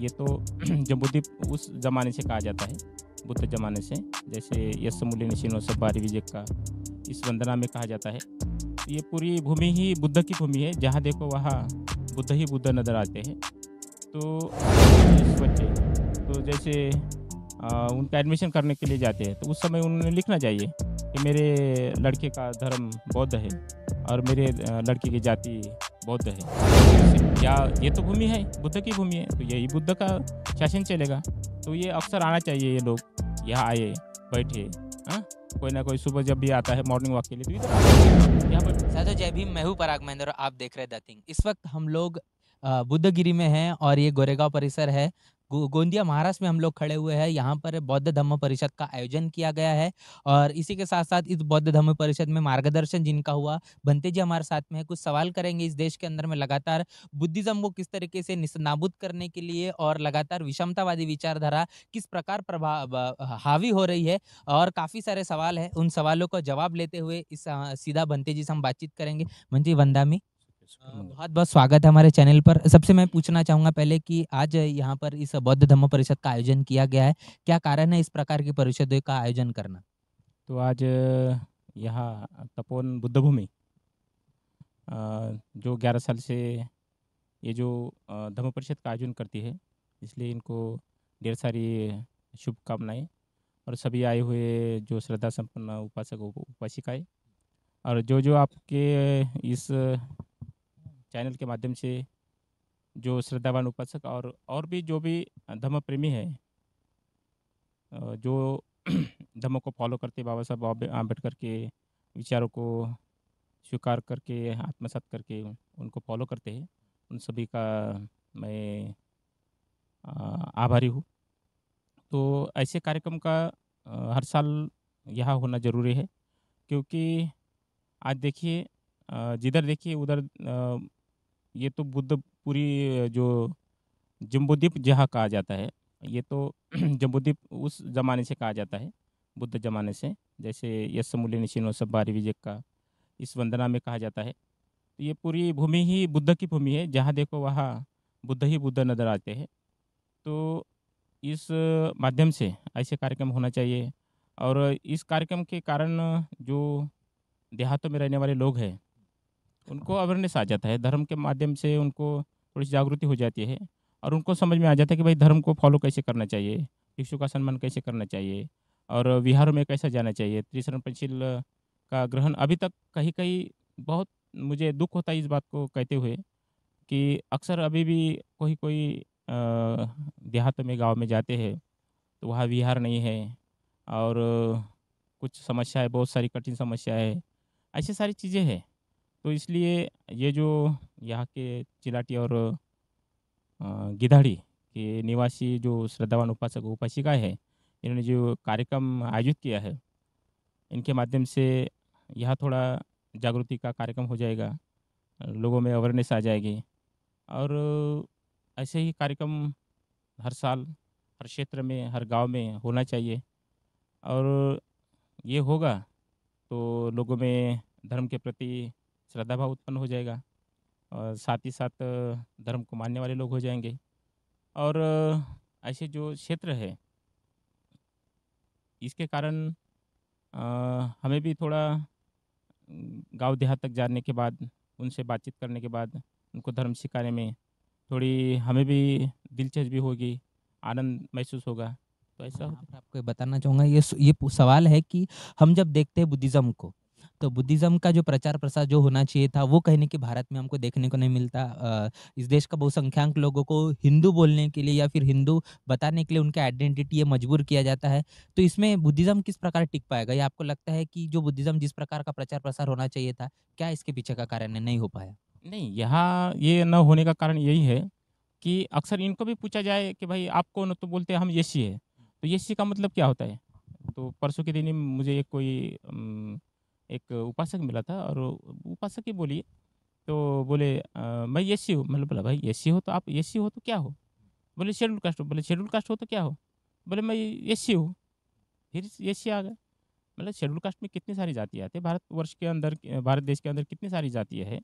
ये तो जम्बुद्वीप उस ज़माने से कहा जाता है बुद्ध ज़माने से जैसे निशीन निशिनो सब्बारी विजय का इस वंदना में कहा जाता है ये पूरी भूमि ही बुद्ध की भूमि है जहाँ देखो वहाँ बुद्ध ही बुद्ध नज़र आते हैं तो बच्चे तो जैसे आ, उनका एडमिशन करने के लिए जाते हैं तो उस समय उन्होंने लिखना चाहिए कि मेरे लड़के का धर्म बौद्ध है और मेरे लड़के की जाति बौद्ध है क्या ये तो भूमि है बुद्ध की भूमि है तो यही बुद्ध का शासन चलेगा तो ये अक्सर आना चाहिए ये लोग यहाँ आए बैठे हाँ कोई ना कोई सुबह जब भी आता है मॉर्निंग वॉक के लिए तो, तो यहाँ पर जय भी मैं हूँ पराग महेंद्र आप देख रहे हैं इस वक्त हम लोग बुद्धगिरी में हैं और ये गोरेगांव परिसर है गोंदिया महाराष्ट्र में हम लोग खड़े हुए हैं यहाँ पर बौद्ध धम्म परिषद का आयोजन किया गया है और इसी के साथ साथ इस बौद्ध धम्म परिषद में मार्गदर्शन जिनका हुआ बंते जी हमारे साथ में है कुछ सवाल करेंगे इस देश के अंदर में लगातार बुद्धिज्म को किस तरीके से नाबूद करने के लिए और लगातार विषमतावादी विचारधारा किस प्रकार प्रभाव हावी हो रही है और काफ़ी सारे सवाल है उन सवालों का जवाब लेते हुए इस सीधा बंते जी से हम बातचीत करेंगे मंजी वंदामी बहुत बहुत स्वागत है हमारे चैनल पर सबसे मैं पूछना चाहूंगा पहले कि आज यहाँ पर इस बौद्ध धर्म परिषद का आयोजन किया गया है क्या कारण है इस प्रकार की परिषद का आयोजन करना तो आज यहाँ तपोन बुद्ध भूमि जो ग्यारह साल से ये जो धर्म परिषद का आयोजन करती है इसलिए इनको ढेर सारी शुभकामनाएँ और सभी आए हुए जो श्रद्धा संपन्न उपासक उपासिकाएं और जो जो आपके इस चैनल के माध्यम से जो श्रद्धावान उपासक और और भी जो भी धर्म प्रेमी है जो धर्म को फॉलो करते बाबा साहब आम्बेडकर के विचारों को स्वीकार करके आत्मसात करके उनको फॉलो करते हैं उन सभी का मैं आभारी हूँ तो ऐसे कार्यक्रम का हर साल यहाँ होना ज़रूरी है क्योंकि आज देखिए जिधर देखिए उधर ये तो बुद्ध पूरी जो जम्बुद्वीप जहाँ कहा जाता है ये तो जम्बुद्वीप उस ज़माने से कहा जाता है बुद्ध ज़माने से जैसे यशमुल्य निशिनो सब्बारी विजय का इस वंदना में कहा जाता है तो ये पूरी भूमि ही बुद्ध की भूमि है जहाँ देखो वहाँ बुद्ध ही बुद्ध नज़र आते हैं तो इस माध्यम से ऐसे कार्यक्रम होना चाहिए और इस कार्यक्रम के कारण जो देहातों में रहने वाले लोग हैं उनको अवेयरनेस आ जाता है धर्म के माध्यम से उनको थोड़ी सी जागृति हो जाती है और उनको समझ में आ जाता है कि भाई धर्म को फॉलो कैसे करना चाहिए भिक्षु का सम्मान कैसे करना चाहिए और विहारों में कैसा जाना चाहिए त्रिशरण पंचशील का ग्रहण अभी तक कहीं कहीं बहुत मुझे दुख होता है इस बात को कहते हुए कि अक्सर अभी भी कोई कोई देहात में गांव में जाते हैं तो वहाँ विहार नहीं है और कुछ समस्या है बहुत सारी कठिन समस्या है ऐसी सारी चीज़ें हैं तो इसलिए ये जो यहाँ के चिलाटी और गिधाड़ी के निवासी जो श्रद्धावान उपासक उपासिका है इन्होंने जो कार्यक्रम आयोजित किया है इनके माध्यम से यह थोड़ा जागृति का कार्यक्रम हो जाएगा लोगों में अवेयरनेस आ जाएगी और ऐसे ही कार्यक्रम हर साल हर क्षेत्र में हर गांव में होना चाहिए और ये होगा तो लोगों में धर्म के प्रति श्रद्धा भाव उत्पन्न हो जाएगा और साथ ही साथ धर्म को मानने वाले लोग हो जाएंगे और ऐसे जो क्षेत्र है इसके कारण हमें भी थोड़ा गांव देहात तक जाने के बाद उनसे बातचीत करने के बाद उनको धर्म सिखाने में थोड़ी हमें भी दिलचस्पी होगी आनंद महसूस होगा तो ऐसा हाँ, आपको बताना चाहूँगा ये ये सवाल है कि हम जब देखते हैं बुद्धिज़्म को तो बुद्धिज़्म का जो प्रचार प्रसार जो होना चाहिए था वो कहीं की कहीं भारत में हमको देखने को नहीं मिलता इस देश का बहुसंख्याक लोगों को हिंदू बोलने के लिए या फिर हिंदू बताने के लिए उनके आइडेंटिटी ये मजबूर किया जाता है तो इसमें बुद्धिज़्म किस प्रकार टिक पाएगा या आपको लगता है कि जो बुद्धिज़्म जिस प्रकार का प्रचार प्रसार होना चाहिए था क्या इसके पीछे का कारण है नहीं हो पाया नहीं यहाँ ये न होने का कारण यही है कि अक्सर इनको भी पूछा जाए कि भाई आप कौन तो बोलते हैं हम सी है तो सी का मतलब क्या होता है तो परसों के दिन मुझे एक कोई एक उपासक मिला था और उपासक ही बोलिए तो बोले आ, मैं यशी हूँ मतलब बोला भाई यशी हो तो आप यशी हो तो क्या हो बोले शेड्यूल कास्ट हो बोले शेड्यूल कास्ट हो तो क्या हो बोले मैं यशी हूँ फिर यशी आ गया मतलब शेड्यूल कास्ट में कितनी सारी जातियाँ आती है भारत वर्ष के अंदर भारत देश के अंदर कितनी सारी जातियाँ हैं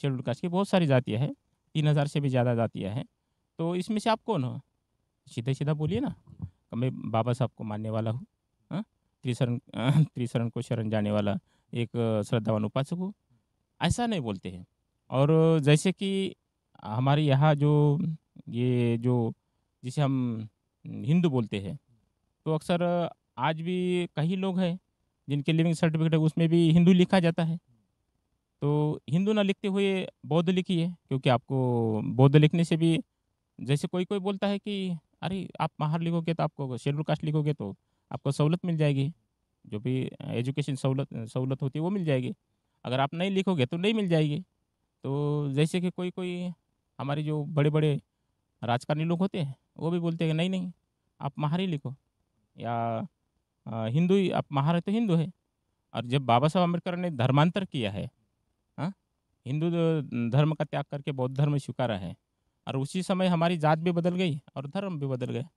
शेड्यूल कास्ट की बहुत सारी जातियाँ हैं तीन हज़ार से भी ज़्यादा जातियाँ हैं तो इसमें से आप कौन हो सीधा सीधा बोलिए ना मैं बाबा साहब को मानने वाला हूँ हाँ? त्रिशरण त्रिशरण को शरण जाने वाला एक श्रद्धावान उपासक हो ऐसा नहीं बोलते हैं और जैसे कि हमारे यहाँ जो ये जो जिसे हम हिंदू बोलते हैं तो अक्सर आज भी कई लोग हैं जिनके लिविंग सर्टिफिकेट है उसमें भी हिंदू लिखा जाता है तो हिंदू ना लिखते हुए बौद्ध लिखिए क्योंकि आपको बौद्ध लिखने से भी जैसे कोई कोई बोलता है कि अरे आप बाहर लिखोगे तो आपको शेड्यूल कास्ट लिखोगे तो आपको सहूलत मिल जाएगी जो भी एजुकेशन सहूलत सहूलत होती है वो मिल जाएगी अगर आप नहीं लिखोगे तो नहीं मिल जाएगी तो जैसे कि कोई कोई हमारे जो बड़े बड़े राजकारणी लोग होते हैं वो भी बोलते हैं नहीं नहीं आप महारी लिखो या हिंदू ही आप महार तो हिंदू है और जब बाबा साहब अम्बेडकर ने धर्मांतर किया है हाँ हिंदू धर्म का त्याग करके बौद्ध धर्म स्वीकारा है और उसी समय हमारी जात भी बदल गई और धर्म भी बदल गया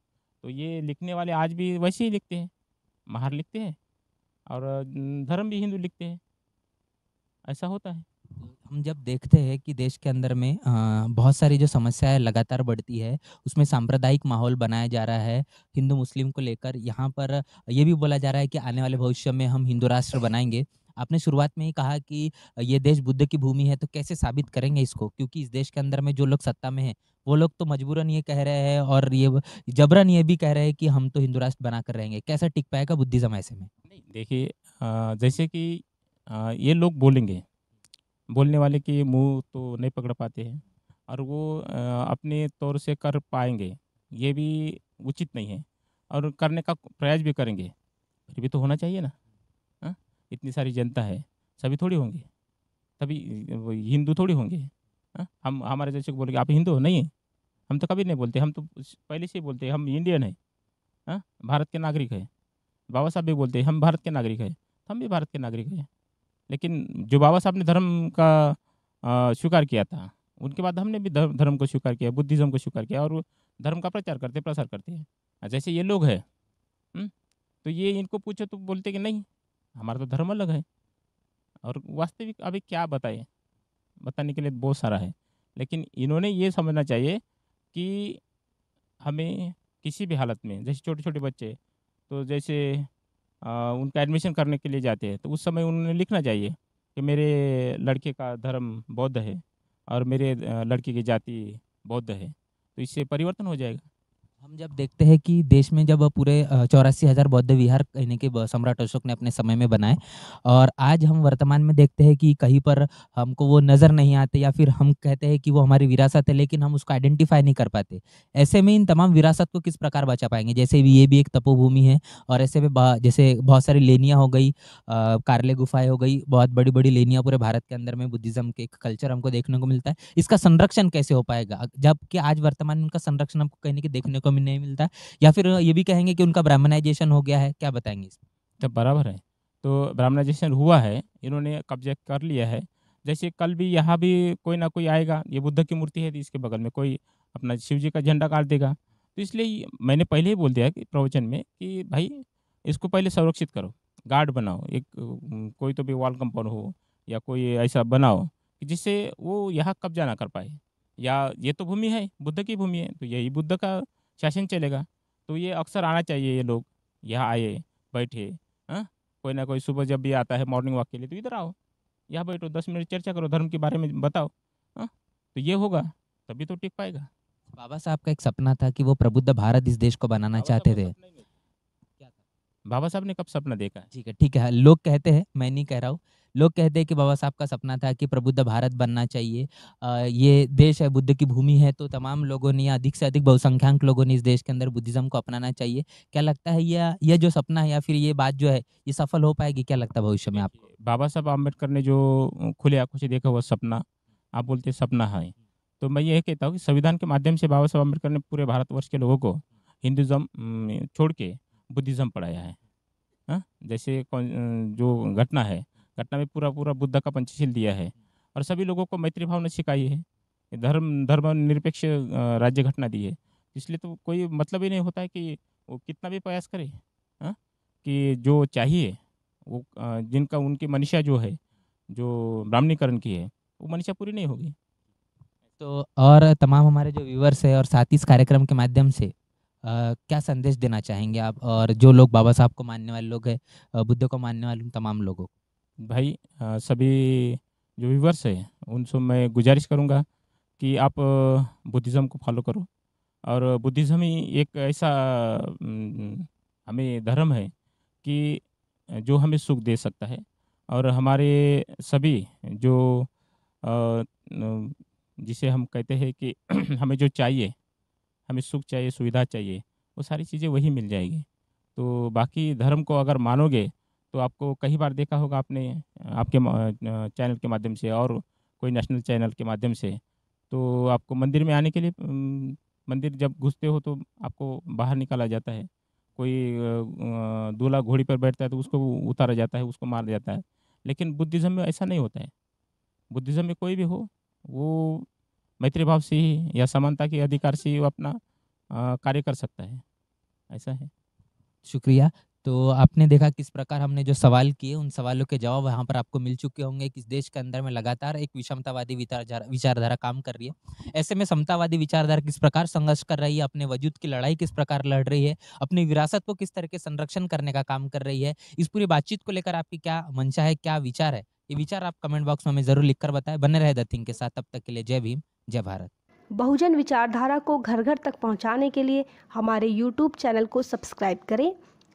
तो ये लिखने वाले आज भी वैसे ही लिखते हैं महार लिखते हैं और धर्म भी हिंदू लिखते हैं ऐसा होता है हम जब देखते हैं कि देश के अंदर में बहुत सारी जो समस्याएं लगातार बढ़ती है उसमें सांप्रदायिक माहौल बनाया जा रहा है हिंदू मुस्लिम को लेकर यहाँ पर ये भी बोला जा रहा है कि आने वाले भविष्य में हम हिंदू राष्ट्र बनाएंगे आपने शुरुआत में ही कहा कि ये देश बुद्ध की भूमि है तो कैसे साबित करेंगे इसको क्योंकि इस देश के अंदर में जो लोग सत्ता में हैं वो लोग तो मजबूरन ये कह रहे हैं और ये जबरन ये भी कह रहे हैं कि हम तो हिंदू राष्ट्र बनाकर रहेंगे कैसा टिक पाएगा बुद्धिज्म ऐसे में देखिए जैसे कि आ, ये लोग बोलेंगे बोलने वाले के मुंह तो नहीं पकड़ पाते हैं और वो आ, अपने तौर से कर पाएंगे ये भी उचित नहीं है और करने का प्रयास भी करेंगे फिर भी तो होना चाहिए ना आ? हाँ? इतनी सारी जनता है सभी थोड़ी होंगे तभी हिंदू थोड़ी होंगे आ? हाँ? हम हमारे जैसे बोलेंगे आप हिंदू हो नहीं हम तो कभी नहीं बोलते हम तो पहले से ही बोलते हम इंडियन हैं हाँ? भारत के नागरिक हैं बाबा साहब भी बोलते हैं हम भारत के नागरिक हैं तो हम भी भारत के नागरिक हैं लेकिन जो बाबा साहब ने धर्म का स्वीकार किया था उनके बाद हमने भी धर्म को स्वीकार किया बुद्धिज़्म को स्वीकार किया और धर्म का प्रचार करते प्रसार करते हैं जैसे ये लोग हैं हम्म, तो ये इनको पूछो तो बोलते कि नहीं हमारा तो धर्म अलग है और वास्तविक अभी क्या बताए बताने के लिए बहुत सारा है लेकिन इन्होंने ये समझना चाहिए कि हमें किसी भी हालत में जैसे छोटे छोटे बच्चे तो जैसे आ, उनका एडमिशन करने के लिए जाते हैं तो उस समय उन्हें लिखना चाहिए कि मेरे लड़के का धर्म बौद्ध है और मेरे लड़के की जाति बौद्ध है तो इससे परिवर्तन हो जाएगा हम जब देखते हैं कि देश में जब पूरे चौरासी हजार बौद्ध विहार यानी के सम्राट अशोक ने अपने समय में बनाए और आज हम वर्तमान में देखते हैं कि कहीं पर हमको वो नज़र नहीं आते या फिर हम कहते हैं कि वो हमारी विरासत है लेकिन हम उसको आइडेंटिफाई नहीं कर पाते ऐसे में इन तमाम विरासत को किस प्रकार बचा पाएंगे जैसे ये भी एक तपोभूमि है और ऐसे में जैसे बहुत सारी लेनियाँ हो गई कारले गुफाएँ हो गई बहुत बड़ी बड़ी लेनियाँ पूरे भारत के अंदर में बुद्धिज़्म के एक कल्चर हमको देखने को मिलता है इसका संरक्षण कैसे हो पाएगा जबकि आज वर्तमान में उनका संरक्षण हमको कहने के देखने को को भी नहीं मिलता या फिर ये भी कहेंगे कि उनका ब्राह्मणाइजेशन हो गया है क्या बताएंगे इसमें जब बराबर है तो ब्राह्मणाइजेशन हुआ है इन्होंने कब्जा कर लिया है जैसे कल भी यहाँ भी कोई ना कोई आएगा ये बुद्ध की मूर्ति है तो इसके बगल में कोई अपना शिव जी का झंडा काट देगा तो इसलिए मैंने पहले ही बोल दिया कि प्रवचन में कि भाई इसको पहले संरक्षित करो गार्ड बनाओ एक कोई तो भी वॉल कंपाउंड हो या कोई ऐसा बनाओ कि जिससे वो यहाँ कब्जा ना कर पाए या ये तो भूमि है बुद्ध की भूमि है तो यही बुद्ध का शासन चलेगा तो ये अक्सर आना चाहिए ये लोग यहाँ आए बैठे हाँ कोई ना कोई सुबह जब भी आता है मॉर्निंग वॉक के लिए तो इधर आओ यहाँ बैठो दस मिनट चर्चा करो धर्म के बारे में बताओ हाँ तो ये होगा तभी तो टिक पाएगा बाबा साहब का एक सपना था कि वो प्रबुद्ध भारत इस देश को बनाना चाहते थे बाबा साहब ने कब सपना देखा ठीक है ठीक है लोग कहते हैं मैं नहीं कह रहा हूँ लोग कहते हैं कि बाबा साहब का सपना था कि प्रबुद्ध भारत बनना चाहिए आ, ये देश है बुद्ध की भूमि है तो तमाम लोगों ने अधिक से अधिक बहुसंख्याक लोगों ने इस देश के अंदर बुद्धिज्म को अपनाना चाहिए क्या लगता है या यह जो सपना है या फिर ये बात जो है ये सफल हो पाएगी क्या लगता है भविष्य में आपको बाबा साहब आम्बेडकर ने जो खुले आंखों से देखा वो सपना आप बोलते सपना है तो मैं यह कहता हूँ कि संविधान के माध्यम से बाबा साहब अम्बेडकर ने पूरे भारतवर्ष के लोगों को हिंदुज़म छोड़ के बुद्धिज़्म पढ़ाया है हा? जैसे जो घटना है घटना में पूरा पूरा बुद्ध का पंचशील दिया है और सभी लोगों को मैत्री भावना सिखाई है धर्म धर्म निरपेक्ष राज्य घटना दी है इसलिए तो कोई मतलब ही नहीं होता है कि वो कितना भी प्रयास करे हा? कि जो चाहिए वो जिनका उनकी मनीषा जो है जो ब्राह्मणीकरण की है वो मनीषा पूरी नहीं होगी तो और तमाम हमारे जो व्यूवर्स है और साथ ही इस कार्यक्रम के माध्यम से आ, क्या संदेश देना चाहेंगे आप और जो लोग बाबा साहब को मानने वाले लोग हैं बुद्ध को मानने वाले तमाम लोगों को भाई सभी जो व्यूवर्स है उनसे मैं गुजारिश करूँगा कि आप बुद्धिज़्म को फॉलो करो और बुद्धिज़्म ही एक ऐसा हमें धर्म है कि जो हमें सुख दे सकता है और हमारे सभी जो जिसे हम कहते हैं कि हमें जो चाहिए हमें सुख चाहिए सुविधा चाहिए वो सारी चीज़ें वही मिल जाएगी तो बाकी धर्म को अगर मानोगे तो आपको कई बार देखा होगा आपने आपके चैनल के माध्यम से और कोई नेशनल चैनल के माध्यम से तो आपको मंदिर में आने के लिए मंदिर जब घुसते हो तो आपको बाहर निकाला जाता है कोई दूल्हा घोड़ी पर बैठता है तो उसको उतारा जाता है उसको मार जाता है लेकिन बुद्धिज़्म में ऐसा नहीं होता है बुद्धिज़्म में कोई भी हो वो मैत्री भाव से ही या समानता के अधिकार से ही वो अपना कार्य कर सकता है ऐसा है शुक्रिया तो आपने देखा किस प्रकार हमने जो सवाल किए उन सवालों के जवाब यहाँ पर आपको मिल चुके होंगे किस देश के अंदर में लगातार एक विषमतावादी विचारधारा काम कर रही है ऐसे में समतावादी विचारधारा किस प्रकार संघर्ष कर रही है अपने वजूद की लड़ाई किस प्रकार लड़ रही है अपनी विरासत को किस तरह के संरक्षण करने का काम कर रही है इस पूरी बातचीत को लेकर आपकी क्या मंशा है क्या विचार है ये विचार आप कमेंट बॉक्स में हमें जरूर लिखकर बताएं बने रहे दिंग के साथ तब तक के लिए जय भीम जय भारत बहुजन विचारधारा को घर घर तक पहुंचाने के लिए हमारे YouTube चैनल को सब्सक्राइब करें